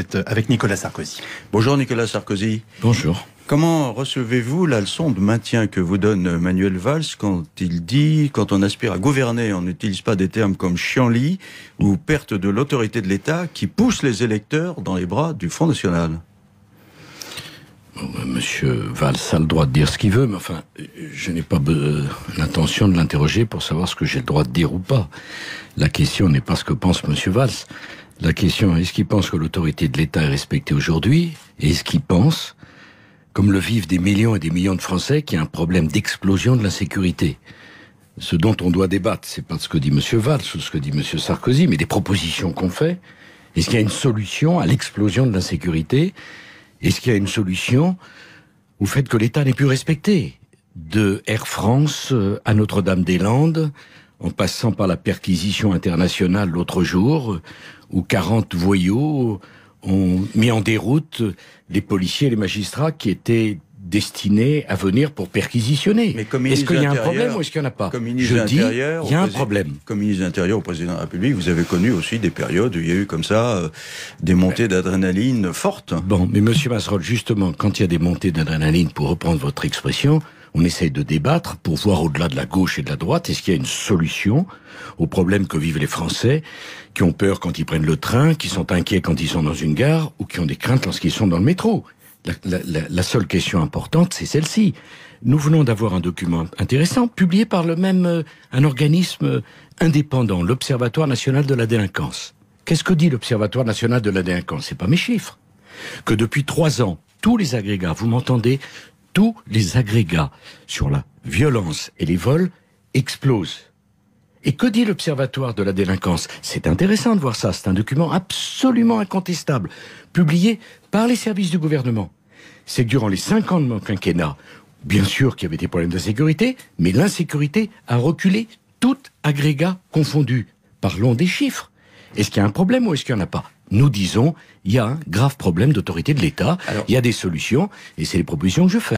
Vous êtes avec Nicolas Sarkozy. Bonjour Nicolas Sarkozy. Bonjour. Comment recevez-vous la leçon de maintien que vous donne Manuel Valls quand il dit quand on aspire à gouverner, on n'utilise pas des termes comme chienlit ou perte de l'autorité de l'État qui pousse les électeurs dans les bras du Front National ben, Monsieur Valls a le droit de dire ce qu'il veut, mais enfin, je n'ai pas l'intention de l'interroger pour savoir ce que j'ai le droit de dire ou pas. La question n'est pas ce que pense Monsieur Valls. La question est-ce qu'il pense que l'autorité de l'État est respectée aujourd'hui Et est-ce qu'il pense, comme le vivent des millions et des millions de Français, qu'il y a un problème d'explosion de l'insécurité ce dont on doit débattre, c'est pas ce que dit M. Valls ou ce que dit M. Sarkozy, mais des propositions qu'on fait. Est-ce qu'il y a une solution à l'explosion de l'insécurité Est-ce qu'il y a une solution au fait que l'État n'est plus respecté De Air France à Notre-Dame-des-Landes, en passant par la perquisition internationale l'autre jour, où 40 voyous ont mis en déroute les policiers et les magistrats qui étaient destinés à venir pour perquisitionner. Est-ce qu'il y a un problème ou est-ce qu'il n'y en a pas Je dis, il y a un problème. Comme ministre de l'Intérieur au président de la République, vous avez connu aussi des périodes où il y a eu comme ça euh, des montées d'adrénaline fortes. Bon, mais monsieur Masserol, justement, quand il y a des montées d'adrénaline, pour reprendre votre expression, on essaye de débattre pour voir au-delà de la gauche et de la droite, est-ce qu'il y a une solution aux problèmes que vivent les Français, qui ont peur quand ils prennent le train, qui sont inquiets quand ils sont dans une gare, ou qui ont des craintes lorsqu'ils sont dans le métro. La, seule question importante, c'est celle-ci. Nous venons d'avoir un document intéressant publié par le même euh, un organisme indépendant, l'Observatoire national de la délinquance. Qu'est-ce que dit l'Observatoire national de la délinquance C'est pas mes chiffres. Que depuis trois ans, tous les agrégats, vous m'entendez, tous les agrégats sur la violence et les vols explosent. Et que dit l'Observatoire de la délinquance C'est intéressant de voir ça, c'est un document absolument incontestable, publié par les services du gouvernement. C'est durant les cinq ans de mon quinquennat, bien sûr qu'il y avait des problèmes de sécurité, mais l'insécurité a reculé, tout agrégat confondu. Parlons des chiffres. Est-ce qu'il y a un problème ou est-ce qu'il n'y en a pas nous disons, il y a un grave problème d'autorité de l'État, il y a des solutions, et c'est les propositions que je fais.